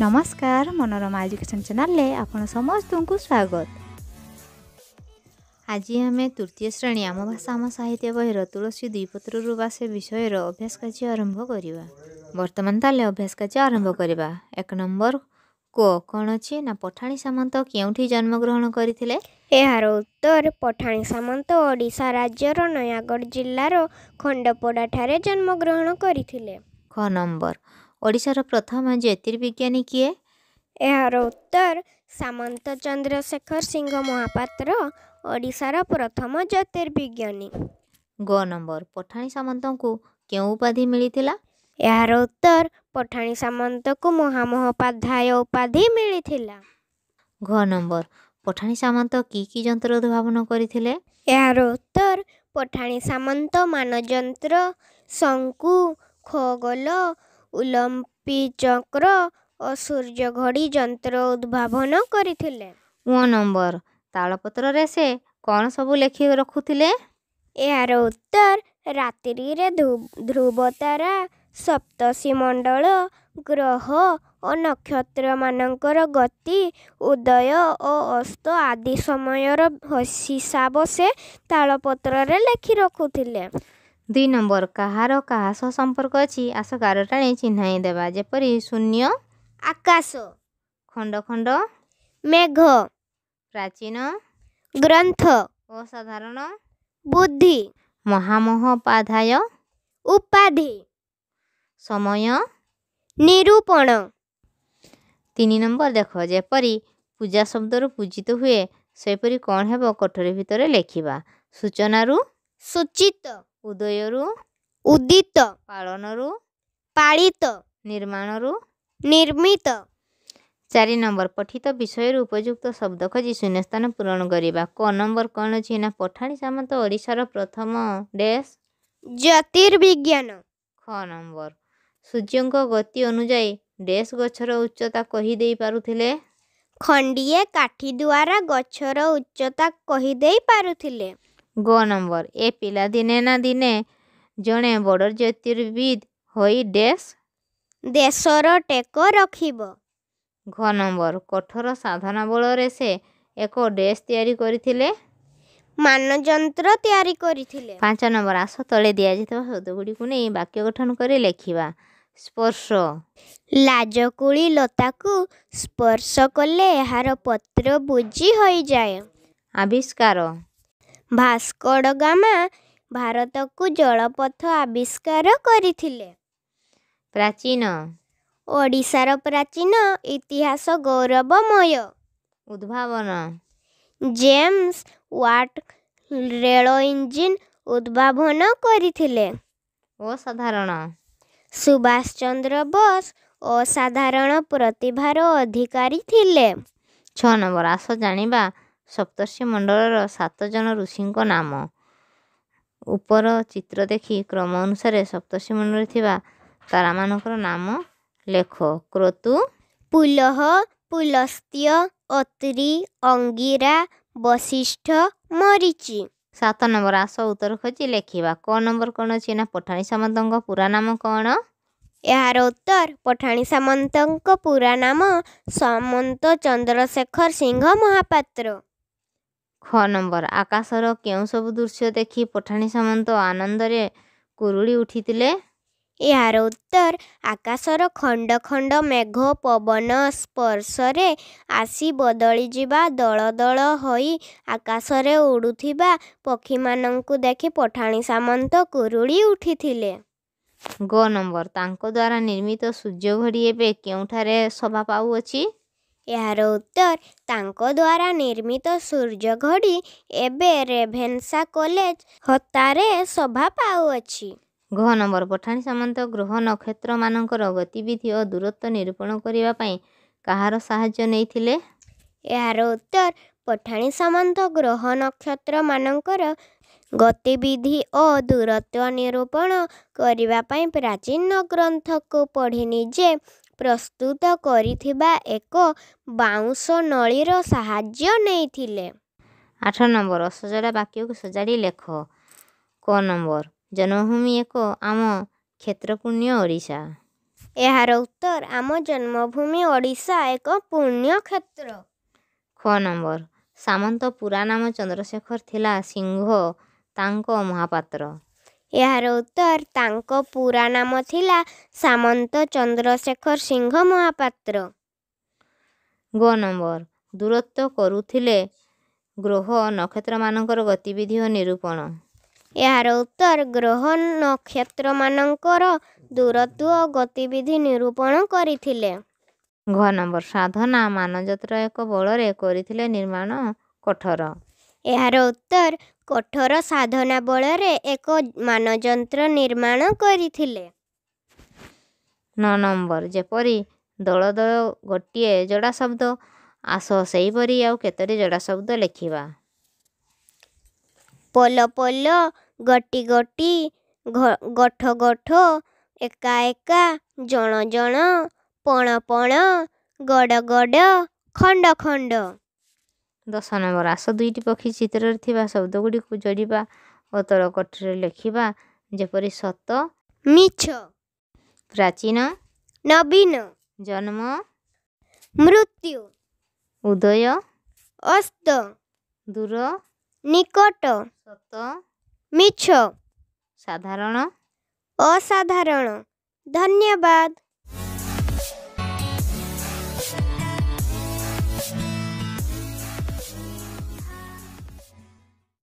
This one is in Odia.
ନମସ୍କାର ମନୋରମା ଏଜୁକେସନ୍ ଚ୍ୟାନେଲରେ ଆପଣ ସମସ୍ତଙ୍କୁ ସ୍ୱାଗତ ଆଜି ଆମେ ତୃତୀୟ ଶ୍ରେଣୀ ଆମ ଭାଷା ଆମ ସାହିତ୍ୟ ବହିର ତୁଳସୀ ଦ୍ୱିପତ୍ରରୁ ବା ସେ ବିଷୟର ଅଭ୍ୟାସ କାର୍ଯ୍ୟ ଆରମ୍ଭ କରିବା ବର୍ତ୍ତମାନ ତାହେଲେ ଅଭ୍ୟାସ କାର୍ଯ୍ୟ ଆରମ୍ଭ କରିବା ଏକ ନମ୍ବର କୋ କ'ଣ ଅଛି ନା ପଠାଣି ସାମନ୍ତ କେଉଁଠି ଜନ୍ମଗ୍ରହଣ କରିଥିଲେ ଏହାର ଉତ୍ତର ପଠାଣି ସାମନ୍ତ ଓଡ଼ିଶା ରାଜ୍ୟର ନୟାଗଡ଼ ଜିଲ୍ଲାର ଖଣ୍ଡପଡ଼ାଠାରେ ଜନ୍ମଗ୍ରହଣ କରିଥିଲେ ଖ ନମ୍ବର ଓଡ଼ିଶାର ପ୍ରଥମ ଜ୍ୟୋତିର୍ବିଜ୍ଞାନୀ କିଏ ଏହାର ଉତ୍ତର ସାମନ୍ତ ଚନ୍ଦ୍ରଶେଖର ସିଂହ ମହାପାତ୍ର ଓଡ଼ିଶାର ପ୍ରଥମ ଜ୍ୟୋତିର୍ବିଜ୍ଞାନୀ ଗ ନମ୍ବର ପଠାଣି ସାମନ୍ତଙ୍କୁ କେଉଁ ଉପାଧି ମିଳିଥିଲା ଏହାର ଉତ୍ତର ପଠାଣି ସାମନ୍ତକୁ ମହାମହୋପାଧ୍ୟାୟ ଉପାଧି ମିଳିଥିଲା ଘ ନମ୍ବର ପଠାଣି ସାମନ୍ତ କି କି ଯନ୍ତ୍ର ଉଦ୍ଭାବନ କରିଥିଲେ ଏହାର ଉତ୍ତର ପଠାଣି ସାମନ୍ତ ମାନଯନ୍ତ୍ର ଶଙ୍କୁ ଖଗୋଲ ଉଲମ୍ପି ଚକ୍ର ଓ ସୂର୍ଯ୍ୟ ଘଡ଼ି ଯନ୍ତ୍ର ଉଦ୍ଭାବନ କରିଥିଲେ ନୂଆ ନମ୍ବର ତାଳପତ୍ରରେ ସେ କ'ଣ ସବୁ ଲେଖି ରଖୁଥିଲେ ଏହାର ଉତ୍ତର ରାତ୍ରିରେ ଧ୍ରୁବତାରା ସପ୍ତଶୀ ମଣ୍ଡଳ ଗ୍ରହ ଓ ନକ୍ଷତ୍ରମାନଙ୍କର ଗତି ଉଦୟ ଓ ଅସ୍ତ ଆଦି ସମୟର ହିସାବ ସେ ତାଳପତ୍ରରେ ଲେଖି ରଖୁଥିଲେ ଦୁଇ ନମ୍ବର କାହାର କାହା ସହ ସମ୍ପର୍କ ଅଛି ଆସ କାର ଟାଣି ଚିହ୍ନାଇ ଦେବା ଯେପରି ଶୂନ୍ୟ ଆକାଶ ଖଣ୍ଡ ଖଣ୍ଡ ମେଘ ପ୍ରାଚୀନ ଗ୍ରନ୍ଥ ଅସାଧାରଣ ବୁଦ୍ଧି ମହାମହୋପାଧ୍ୟାୟ ଉପାଧି ସମୟ ନିରୂପଣ ତିନି ନମ୍ବର ଦେଖ ଯେପରି ପୂଜା ଶବ୍ଦରୁ ପୂଜିତ ହୁଏ ସେପରି କ'ଣ ହେବ କୋଠରୀ ଭିତରେ ଲେଖିବା ସୂଚନାରୁ ସୂଚିତ ଉଦୟରୁ ଉଦିତ ପାଳନରୁ ପାଳିତ ନିର୍ମାଣରୁ ନିର୍ମିତ ଚାରି ନମ୍ବର ପଠିତ ବିଷୟରୁ ଉପଯୁକ୍ତ ଶବ୍ଦ ଖୋଜି ଶୂନ୍ୟ ସ୍ଥାନ ପୂରଣ କରିବା କ ନମ୍ବର କ'ଣ ଅଛି ନା ପଠାଣି ସାମନ୍ତ ଓଡ଼ିଶାର ପ୍ରଥମ ଡେସ୍ ଜ୍ୟୋତିର୍ବିଜ୍ଞାନ ଖ ନମ୍ବର ସୂର୍ଯ୍ୟଙ୍କ ଗତି ଅନୁଯାୟୀ ଡେସ୍ ଗଛର ଉଚ୍ଚତା କହିଦେଇ ପାରୁଥିଲେ ଖଣ୍ଡିଏ କାଠି ଦ୍ୱାରା ଗଛର ଉଚ୍ଚତା କହିଦେଇ ପାରୁଥିଲେ ଗ ନମ୍ବର ଏ ପିଲା ଦିନେ ନା ଦିନେ ଜଣେ ବଡ଼ ଜ୍ୟୋତିର୍ବିଦ ହୋଇ ଡେସ୍ ଦେଶର ଟେକ ରଖିବ ଘ ନମ୍ବର କଠୋର ସାଧନା ବଳରେ ସେ ଏକ ଡେସ୍ ତିଆରି କରିଥିଲେ ମାନଯନ୍ତ୍ର ତିଆରି କରିଥିଲେ ପାଞ୍ଚ ନମ୍ବର ଆସ ତଳେ ଦିଆଯାଇଥିବା ଶବ୍ଦଗୁଡ଼ିକୁ ନେଇ ବାକ୍ୟ ଗଠନ କରି ଲେଖିବା ସ୍ପର୍ଶ ଲାଜକୁଳି ଲତାକୁ ସ୍ପର୍ଶ କଲେ ଏହାର ପତ୍ର ବୁଜି ହୋଇଯାଏ ଆବିଷ୍କାର ଭାସ୍କଡ଼ ଗାମା ଭାରତକୁ ଜଳପଥ ଆବିଷ୍କାର କରିଥିଲେ ପ୍ରାଚୀନ ଓଡ଼ିଶାର ପ୍ରାଚୀନ ଇତିହାସ ଗୌରବମୟ ଉଦ୍ଭାବନ ଜେମ୍ସ ୱାଟ ରେଳ ଇଞ୍ଜିନ୍ ଉଦ୍ଭାବନ କରିଥିଲେ ଅସାଧାରଣ ସୁଭାଷ ଚନ୍ଦ୍ର ବୋଷ ଅସାଧାରଣ ପ୍ରତିଭାର ଅଧିକାରୀ ଥିଲେ ଛଅ ନମ୍ବର ଆସ ଜାଣିବା ସପ୍ତର୍ଷି ମଣ୍ଡଳର ସାତ ଜଣ ଋଷିଙ୍କ ନାମ ଉପର ଚିତ୍ର ଦେଖି କ୍ରମ ଅନୁସାରେ ସପ୍ତର୍ଷି ମଣ୍ଡଳରେ ଥିବା ତାରାମାନଙ୍କର ନାମ ଲେଖ କ୍ରତୁ ପୁଲହ ପୁଲସ୍ତ୍ୟ ଅତ୍ରି ଅଙ୍ଗିରା ବଶିଷ୍ଠ ମରିଚି ସାତ ନମ୍ବର ଆସ ଉତ୍ତର ଖୋଜି ଲେଖିବା କ ନମ୍ବର କ'ଣ ଅଛି ନା ପଠାଣି ସାମନ୍ତଙ୍କ ପୁରା ନାମ କ'ଣ ଏହାର ଉତ୍ତର ପଠାଣି ସାମନ୍ତଙ୍କ ପୁରା ନାମ ସାମନ୍ତ ଚନ୍ଦ୍ରଶେଖର ସିଂହ ମହାପାତ୍ର ଖ ନମ୍ବର ଆକାଶର କେଉଁ ସବୁ ଦୃଶ୍ୟ ଦେଖି ପଠାଣି ସାମନ୍ତ ଆନନ୍ଦରେ କୁରୁଳି ଉଠିଥିଲେ ଏହାର ଉତ୍ତର ଆକାଶର ଖଣ୍ଡ ଖଣ୍ଡ ମେଘ ପବନ ସ୍ପର୍ଶରେ ଆସି ବଦଳିଯିବା ଦଳ ଦଳ ହୋଇ ଆକାଶରେ ଉଡ଼ୁଥିବା ପକ୍ଷୀମାନଙ୍କୁ ଦେଖି ପଠାଣି ସାମନ୍ତ କୁରୁଳି ଉଠିଥିଲେ ଗ ନମ୍ବର ତାଙ୍କ ଦ୍ୱାରା ନିର୍ମିତ ସୂର୍ଯ୍ୟ ଘଡ଼ି ଏବେ କେଉଁଠାରେ ସଭା ପାଉଅଛି ଏହାର ଉତ୍ତର ତାଙ୍କ ଦ୍ୱାରା ନିର୍ମିତ ସୂର୍ଯ୍ୟ ଘଡ଼ି ଏବେ ରେଭେନ୍ସା କଲେଜ ହତାରେ ଶୋଭା ପାଉଅଛି। ଘ ନମ୍ବର ପଠାଣି ସାମନ୍ତ ଗ୍ରହ ନକ୍ଷତ୍ରମାନଙ୍କର ଗତିବିଧି ଓ ଦୂରତ୍ୱ ନିରୂପଣ କରିବା ପାଇଁ କାହାର ସାହାଯ୍ୟ ନେଇଥିଲେ? ଏହାର ଉତ୍ତର ପଠାଣି ସାମନ୍ତ ଗ୍ରହ ନକ୍ଷତ୍ରମାନଙ୍କର ଗତିବିଧି ଓ ଦୂରତ୍ୱ ନିରୂପଣ କରିବା ପାଇଁ ପ୍ରାଚୀନ ଗ୍ରନ୍ଥକୁ ପଢ଼ିନି ଯେ ପ୍ରସ୍ତୁତ କରିଥିବା ଏକ ବାଉଁଶ ନଳୀର ସାହାଯ୍ୟ ନେଇଥିଲେ ଆଠ ନମ୍ବର ସଜଡ଼ା ବାକ୍ୟକୁ ସଜାଡ଼ି ଲେଖ କ ନମ୍ବର ଜନ୍ମଭୂମି ଏକ ଆମ କ୍ଷେତ୍ର ପୁଣ୍ୟ ଓଡ଼ିଶା ଏହାର ଉତ୍ତର ଆମ ଜନ୍ମଭୂମି ଓଡ଼ିଶା ଏକ ପୁଣ୍ୟ କ୍ଷେତ୍ର ଖ ନମ୍ବର ସାମନ୍ତ ପୁରା ନାମ ଚନ୍ଦ୍ରଶେଖର ଥିଲା ସିଂହ ତାଙ୍କ ମହାପାତ୍ର ଏହାର ଉତ୍ତର ତାଙ୍କ ପୁରା ନାମ ଥିଲା ସାମନ୍ତ ଚନ୍ଦ୍ରଶେଖର ସିଂହ ମହାପାତ୍ର ଗୋ ନମ୍ବର ଦୂରତ୍ୱ କରୁଥିଲେ ଗ୍ରହ ନକ୍ଷତ୍ରମାନଙ୍କର ଗତିବିଧି ଓ ନିରୂପଣ ଏହାର ଉତ୍ତର ଗ୍ରହ ନକ୍ଷତ୍ରମାନଙ୍କର ଦୂରତ୍ୱ ଓ ଗତିବିଧି ନିରୂପଣ କରିଥିଲେ ଘ ନମ୍ବର ସାଧନା ମାନଯାତ୍ରା ଏକ ବଳରେ କରିଥିଲେ ନିର୍ମାଣ କଠୋର ଏହାର ଉତ୍ତର କଠୋର ସାଧନା ବଳରେ ଏକ ମାନଯନ୍ତ୍ର ନିର୍ମାଣ କରିଥିଲେ ନଅ ନମ୍ବର ଯେପରି ଦଳ ଦଳ ଗୋଟିଏ ଯୋଡ଼ା ଶବ୍ଦ ଆସ ସେହିପରି ଆଉ କେତୋଟି ଯୋଡ଼ା ଶବ୍ଦ ଲେଖିବା ପୋଲ ପୋଲ ଗଟି ଗଟି ଗଠ ଗଠ ଏକା ଏକା ଜଣ ଜଣ ପଣ ପଣ ଗଡ଼ ଗଡ଼ ଖଣ୍ଡ ଖଣ୍ଡ ଦଶ ନମ୍ବର ଆସ ଦୁଇଟି ପକ୍ଷୀ ଚିତ୍ରରେ ଥିବା ଶବ୍ଦ ଗୁଡ଼ିକୁ ଯୋଡ଼ିବା ଓ ତଳକଟରେ ଲେଖିବା ଯେପରି ସତ ମିଛ ପ୍ରାଚୀନ ନବୀନ ଜନ୍ମ ମୃତ୍ୟୁ ଉଦୟ ଅସ୍ତ ଦୂର ନିକଟ ସତ ମିଛ ସାଧାରଣ ଅସାଧାରଣ ଧନ୍ୟବାଦ